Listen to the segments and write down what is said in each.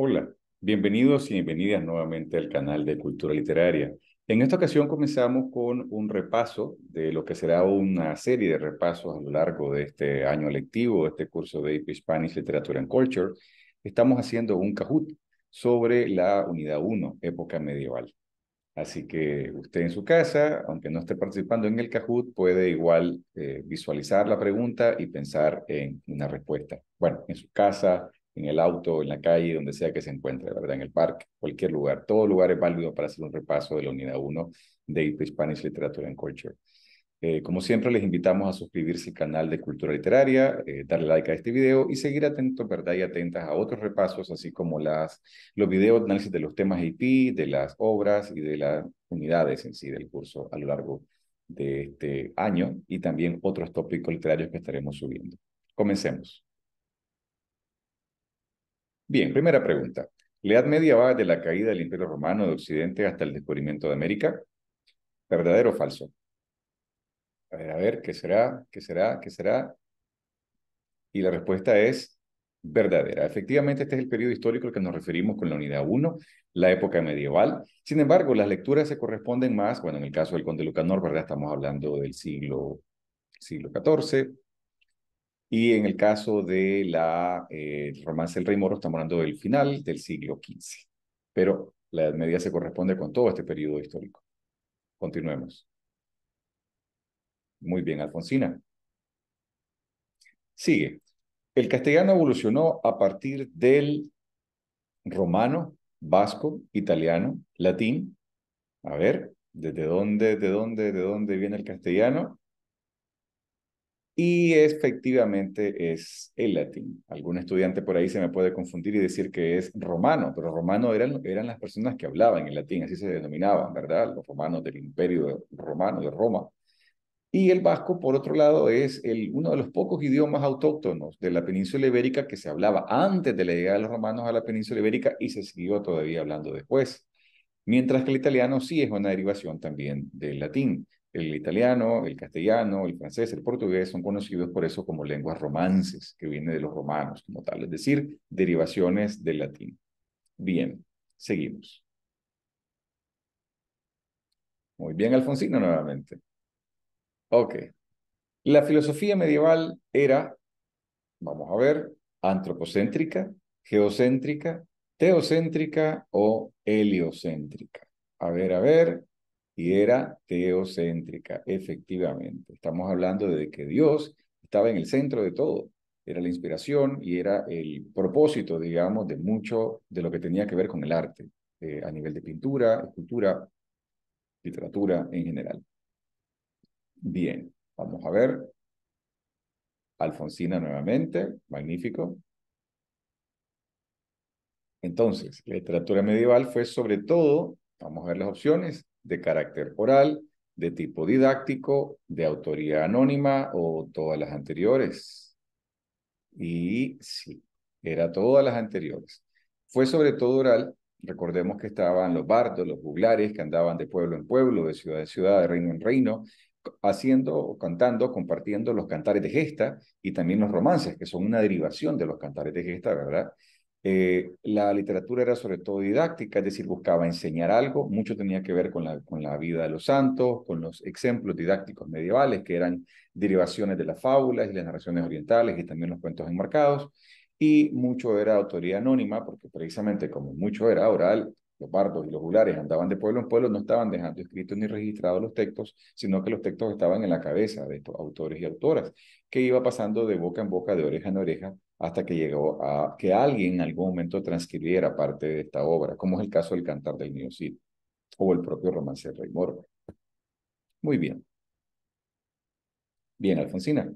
Hola, bienvenidos y bienvenidas nuevamente al canal de Cultura Literaria. En esta ocasión comenzamos con un repaso de lo que será una serie de repasos a lo largo de este año lectivo, este curso de AP Spanish Literature and Culture. Estamos haciendo un Kahoot sobre la unidad 1, época medieval. Así que usted en su casa, aunque no esté participando en el Kahoot, puede igual eh, visualizar la pregunta y pensar en una respuesta. Bueno, en su casa, en el auto, en la calle, donde sea que se encuentre, ¿verdad? En el parque, cualquier lugar. Todo lugar es válido para hacer un repaso de la unidad 1 de Spanish Literature and Culture. Eh, como siempre, les invitamos a suscribirse al canal de Cultura Literaria, eh, darle like a este video y seguir atentos, ¿verdad? Y atentas a otros repasos, así como las, los videos de análisis de los temas IP, de las obras y de las unidades en sí del curso a lo largo de este año y también otros tópicos literarios que estaremos subiendo. Comencemos. Bien, primera pregunta. ¿La Edad Media va de la caída del Imperio Romano de Occidente hasta el descubrimiento de América? ¿Verdadero o falso? A ver, a ver, ¿qué será? ¿Qué será? ¿Qué será? Y la respuesta es verdadera. Efectivamente, este es el periodo histórico al que nos referimos con la unidad 1, la época medieval. Sin embargo, las lecturas se corresponden más, bueno, en el caso del conde Lucanor, ¿verdad? Estamos hablando del siglo, siglo XIV, y en el caso de la eh, romance El Rey Moro, estamos hablando del final del siglo XV. Pero la Edad Media se corresponde con todo este periodo histórico. Continuemos. Muy bien, Alfonsina. Sigue. El castellano evolucionó a partir del romano, vasco, italiano, latín. A ver, ¿desde dónde, de dónde, de dónde viene el castellano? Y efectivamente es el latín. Algún estudiante por ahí se me puede confundir y decir que es romano, pero romano eran, eran las personas que hablaban el latín, así se denominaban, ¿verdad? Los romanos del imperio romano, de Roma. Y el vasco, por otro lado, es uno de los pocos idiomas autóctonos de la península ibérica que se hablaba antes de la llegada de los romanos a la península ibérica y se siguió todavía hablando después. Mientras que el italiano sí es una derivación también del latín. El italiano, el castellano, el francés, el portugués son conocidos por eso como lenguas romances, que viene de los romanos como tal, es decir, derivaciones del latín. Bien, seguimos. Muy bien, Alfonsino nuevamente. Ok. La filosofía medieval era, vamos a ver, antropocéntrica, geocéntrica, teocéntrica o heliocéntrica. A ver, a ver, y era teocéntrica, efectivamente. Estamos hablando de que Dios estaba en el centro de todo, era la inspiración y era el propósito, digamos, de mucho de lo que tenía que ver con el arte, eh, a nivel de pintura, escultura, literatura en general. Bien, vamos a ver. Alfonsina nuevamente, magnífico. Entonces, la literatura medieval fue sobre todo Vamos a ver las opciones de carácter oral, de tipo didáctico, de autoría anónima o todas las anteriores. Y sí, era todas las anteriores. Fue sobre todo oral. Recordemos que estaban los bardos, los juglares que andaban de pueblo en pueblo, de ciudad en ciudad, de reino en reino, haciendo, cantando, compartiendo los cantares de gesta y también los romances, que son una derivación de los cantares de gesta, ¿verdad? Eh, la literatura era sobre todo didáctica, es decir, buscaba enseñar algo, mucho tenía que ver con la, con la vida de los santos, con los ejemplos didácticos medievales, que eran derivaciones de las fábulas y las narraciones orientales y también los cuentos enmarcados, y mucho era autoría anónima, porque precisamente como mucho era oral, los bardos y los gulares andaban de pueblo en pueblo, no estaban dejando escritos ni registrados los textos, sino que los textos estaban en la cabeza de estos autores y autoras, que iba pasando de boca en boca, de oreja en oreja, hasta que llegó a que alguien en algún momento transcribiera parte de esta obra, como es el caso del Cantar del Niño o el propio romance de Rey Moro. Muy bien. Bien, Alfonsina.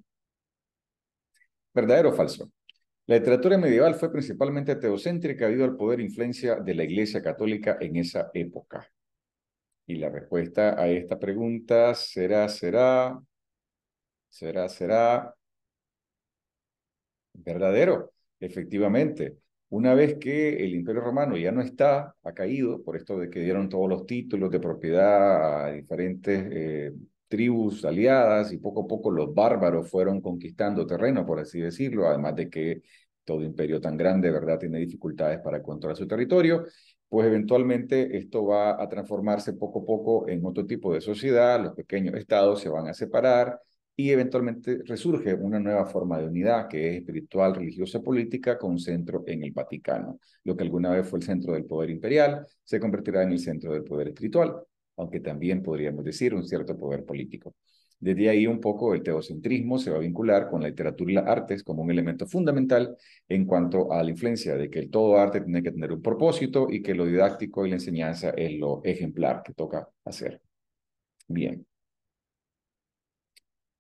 ¿Verdadero o falso? La literatura medieval fue principalmente teocéntrica debido al poder e influencia de la Iglesia Católica en esa época. Y la respuesta a esta pregunta será, será, será, será, Verdadero, efectivamente. Una vez que el Imperio Romano ya no está, ha caído, por esto de que dieron todos los títulos de propiedad a diferentes eh, tribus aliadas y poco a poco los bárbaros fueron conquistando terreno, por así decirlo, además de que todo imperio tan grande, ¿verdad?, tiene dificultades para controlar su territorio, pues eventualmente esto va a transformarse poco a poco en otro tipo de sociedad, los pequeños estados se van a separar, y eventualmente resurge una nueva forma de unidad que es espiritual, religiosa, política, con centro en el Vaticano. Lo que alguna vez fue el centro del poder imperial se convertirá en el centro del poder espiritual, aunque también podríamos decir un cierto poder político. Desde ahí un poco el teocentrismo se va a vincular con la literatura y las artes como un elemento fundamental en cuanto a la influencia de que el todo arte tiene que tener un propósito y que lo didáctico y la enseñanza es lo ejemplar que toca hacer. Bien.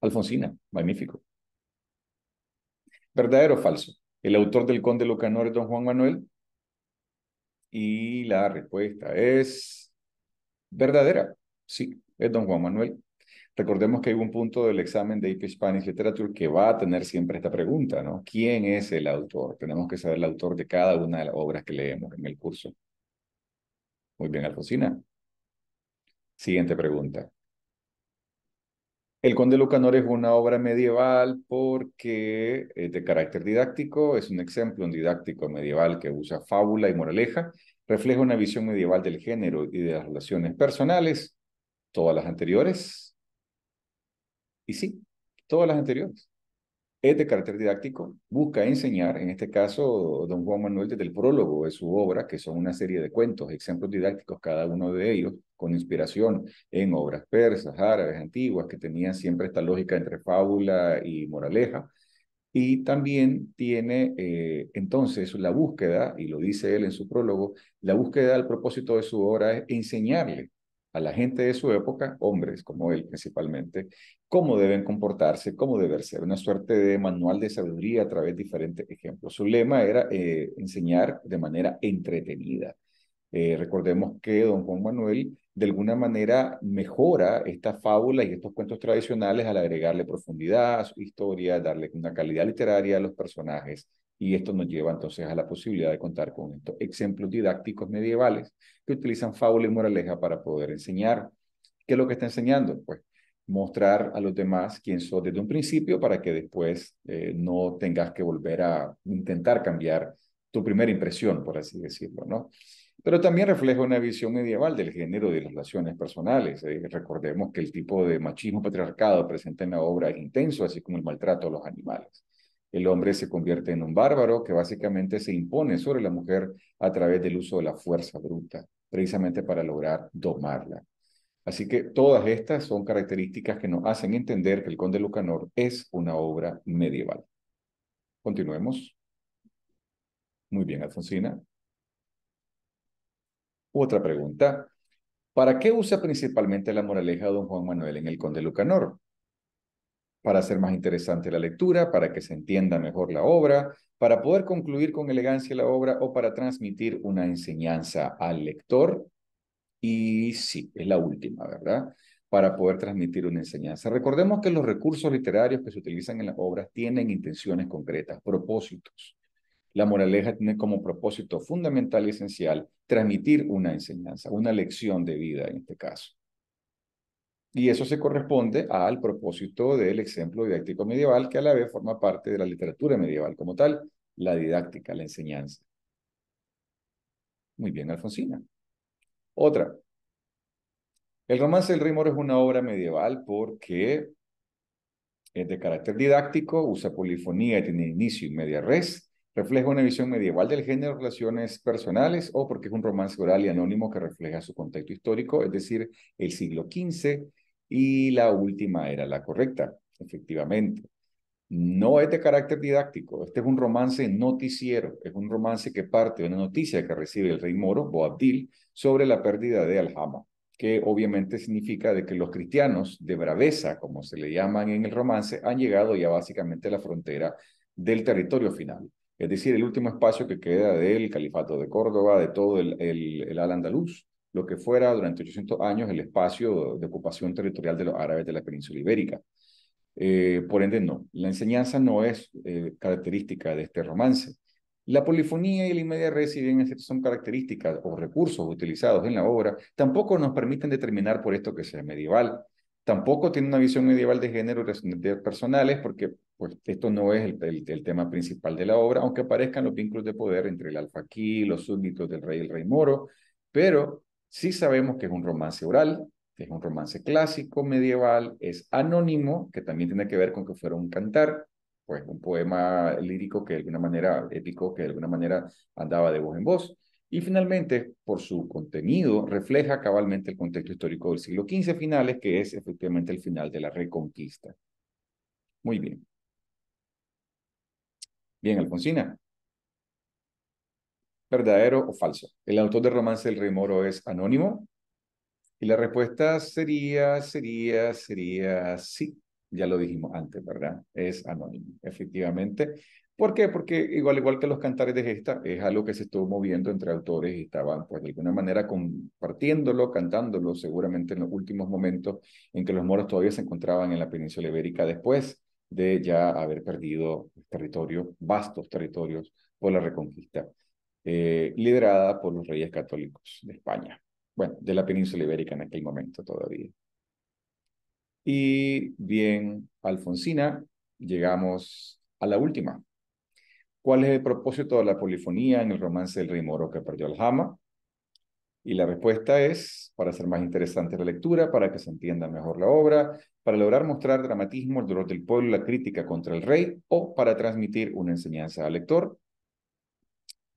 Alfonsina, magnífico. ¿Verdadero o falso? El autor del Conde Lucanor es don Juan Manuel. Y la respuesta es verdadera. Sí, es don Juan Manuel. Recordemos que hay un punto del examen de IP Spanish Literature que va a tener siempre esta pregunta, ¿no? ¿Quién es el autor? Tenemos que saber el autor de cada una de las obras que leemos en el curso. Muy bien, Alfonsina. Siguiente pregunta. El Conde Lucanor es una obra medieval porque es eh, de carácter didáctico, es un ejemplo un didáctico medieval que usa fábula y moraleja, refleja una visión medieval del género y de las relaciones personales, todas las anteriores. Y sí, todas las anteriores es de carácter didáctico, busca enseñar, en este caso, don Juan Manuel desde el prólogo de su obra, que son una serie de cuentos, ejemplos didácticos, cada uno de ellos con inspiración en obras persas, árabes, antiguas, que tenían siempre esta lógica entre fábula y moraleja. Y también tiene eh, entonces la búsqueda, y lo dice él en su prólogo, la búsqueda al propósito de su obra es enseñarle a la gente de su época, hombres como él principalmente, cómo deben comportarse, cómo deber ser, una suerte de manual de sabiduría a través de diferentes ejemplos. Su lema era eh, enseñar de manera entretenida. Eh, recordemos que don Juan Manuel de alguna manera mejora estas fábulas y estos cuentos tradicionales al agregarle profundidad a su historia, darle una calidad literaria a los personajes. Y esto nos lleva entonces a la posibilidad de contar con estos ejemplos didácticos medievales que utilizan fábula y moraleja para poder enseñar. ¿Qué es lo que está enseñando? Pues mostrar a los demás quién sos desde un principio para que después eh, no tengas que volver a intentar cambiar tu primera impresión, por así decirlo, ¿no? Pero también refleja una visión medieval del género de las relaciones personales. ¿eh? recordemos que el tipo de machismo patriarcado presente en la obra es intenso, así como el maltrato a los animales el hombre se convierte en un bárbaro que básicamente se impone sobre la mujer a través del uso de la fuerza bruta, precisamente para lograr domarla. Así que todas estas son características que nos hacen entender que el Conde Lucanor es una obra medieval. Continuemos. Muy bien, Alfonsina. Otra pregunta. ¿Para qué usa principalmente la moraleja de don Juan Manuel en el Conde Lucanor? para hacer más interesante la lectura, para que se entienda mejor la obra, para poder concluir con elegancia la obra o para transmitir una enseñanza al lector. Y sí, es la última, ¿verdad? Para poder transmitir una enseñanza. Recordemos que los recursos literarios que se utilizan en las obras tienen intenciones concretas, propósitos. La moraleja tiene como propósito fundamental y esencial transmitir una enseñanza, una lección de vida en este caso. Y eso se corresponde al propósito del ejemplo didáctico medieval, que a la vez forma parte de la literatura medieval como tal, la didáctica, la enseñanza. Muy bien, Alfonsina. Otra. El romance del Rimor es una obra medieval porque es de carácter didáctico, usa polifonía, tiene inicio y media res, refleja una visión medieval del género, relaciones personales o porque es un romance oral y anónimo que refleja su contexto histórico, es decir, el siglo XV y la última era la correcta, efectivamente. No es de carácter didáctico, este es un romance noticiero, es un romance que parte de una noticia que recibe el rey moro, Boabdil, sobre la pérdida de Alhama, que obviamente significa de que los cristianos de braveza, como se le llaman en el romance, han llegado ya básicamente a la frontera del territorio final es decir, el último espacio que queda del Califato de Córdoba, de todo el, el al-Andalus, lo que fuera durante 800 años el espacio de ocupación territorial de los árabes de la península ibérica. Eh, por ende, no, la enseñanza no es eh, característica de este romance. La polifonía y la inmediatez si bien son características o recursos utilizados en la obra, tampoco nos permiten determinar por esto que sea medieval. Tampoco tiene una visión medieval de género de personales, porque pues, esto no es el, el, tema principal de la obra, aunque aparezcan los vínculos de poder entre el alfaquí, los súbditos del rey y el rey moro, pero Sí sabemos que es un romance oral, que es un romance clásico medieval, es anónimo, que también tiene que ver con que fuera un cantar, pues un poema lírico que de alguna manera, épico, que de alguna manera andaba de voz en voz. Y finalmente, por su contenido, refleja cabalmente el contexto histórico del siglo XV finales, que es efectivamente el final de la Reconquista. Muy bien. Bien, Alfonsina, verdadero o falso. El autor de romance El Rey Moro es anónimo. Y la respuesta sería, sería, sería sí. Ya lo dijimos antes, ¿verdad? Es anónimo, efectivamente. ¿Por qué? Porque igual, igual que los cantares de gesta, es algo que se estuvo moviendo entre autores y estaban, pues, de alguna manera compartiéndolo, cantándolo, seguramente en los últimos momentos en que los moros todavía se encontraban en la península ibérica después de ya haber perdido territorio, vastos territorios por la reconquista. Eh, liderada por los reyes católicos de España, bueno, de la península ibérica en aquel momento todavía. Y bien, Alfonsina, llegamos a la última. ¿Cuál es el propósito de la polifonía en el romance del rey moro que perdió al jama? Y la respuesta es, para hacer más interesante la lectura, para que se entienda mejor la obra, para lograr mostrar dramatismo, el dolor del pueblo, la crítica contra el rey, o para transmitir una enseñanza al lector,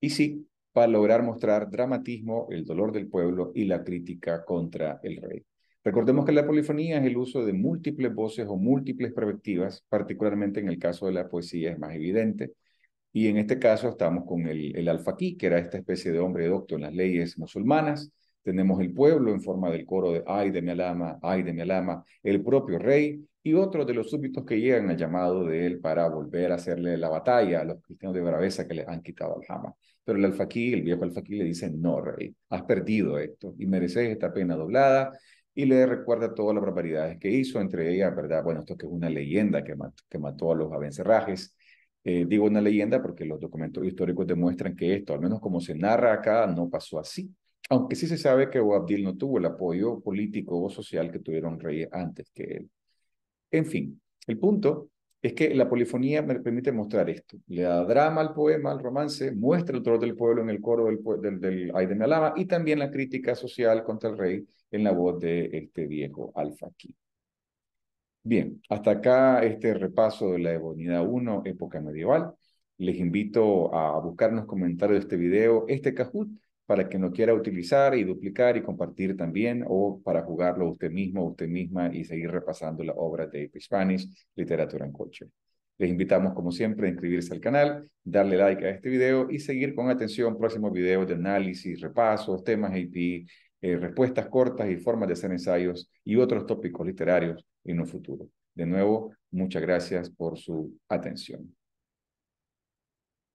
y sí, para lograr mostrar dramatismo, el dolor del pueblo y la crítica contra el rey. Recordemos que la polifonía es el uso de múltiples voces o múltiples perspectivas, particularmente en el caso de la poesía es más evidente. Y en este caso estamos con el, el alfaquí, que era esta especie de hombre docto en las leyes musulmanas. Tenemos el pueblo en forma del coro de ay de mi alama, ay de mi alama, el propio rey, y otro de los súbditos que llegan al llamado de él para volver a hacerle la batalla a los cristianos de Bravesa que le han quitado al jama, Pero el alfaquí, el viejo alfaquí, le dice, no, rey, has perdido esto y mereces esta pena doblada y le recuerda todas las barbaridades que hizo, entre ellas, ¿verdad? Bueno, esto que es una leyenda que, mató, que mató a los abencerrajes. Eh, digo una leyenda porque los documentos históricos demuestran que esto, al menos como se narra acá, no pasó así. Aunque sí se sabe que Abdil no tuvo el apoyo político o social que tuvieron reyes antes que él. En fin, el punto es que la polifonía me permite mostrar esto. Le da drama al poema, al romance, muestra el dolor del pueblo en el coro del, del, del Aide alaba y también la crítica social contra el rey en la voz de este viejo aquí. Bien, hasta acá este repaso de la Ebonidad I, época medieval. Les invito a buscarnos comentarios de este video este Kahoot para quien lo quiera utilizar y duplicar y compartir también, o para jugarlo usted mismo, usted misma y seguir repasando la obra de Ape Spanish, Literatura en Coche. Les invitamos, como siempre, a inscribirse al canal, darle like a este video y seguir con atención próximos videos de análisis, repasos, temas AP, eh, respuestas cortas y formas de hacer ensayos y otros tópicos literarios en un futuro. De nuevo, muchas gracias por su atención.